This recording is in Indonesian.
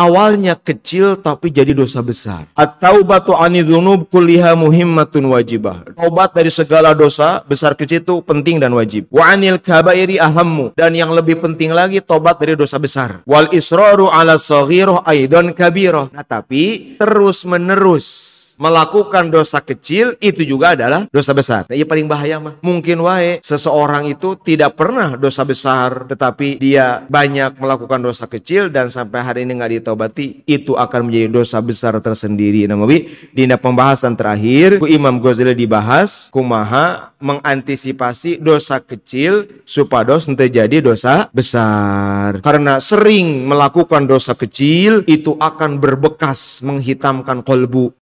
awalnya kecil tapi jadi dosa besar. At-taubatu anidunub kulliha muhimmatun wajibah. Taubat dari segala dosa besar kecil itu penting dan wajib. Wa anil kabairi ahammu dan yang lebih penting lagi taubat dari dosa besar. Wal israru ala saghirah aidan kabirah. Nah, tapi terus menerus melakukan dosa kecil itu juga adalah dosa besar. Nah, ya paling bahaya mah. Mungkin wae seseorang itu tidak pernah dosa besar tetapi dia banyak melakukan dosa kecil dan sampai hari ini nggak ditobati itu akan menjadi dosa besar tersendiri. Nah, di di pembahasan terakhir ku Imam Ghazali dibahas kumaha mengantisipasi dosa kecil supados jadi dosa besar. Karena sering melakukan dosa kecil itu akan berbekas menghitamkan kolbu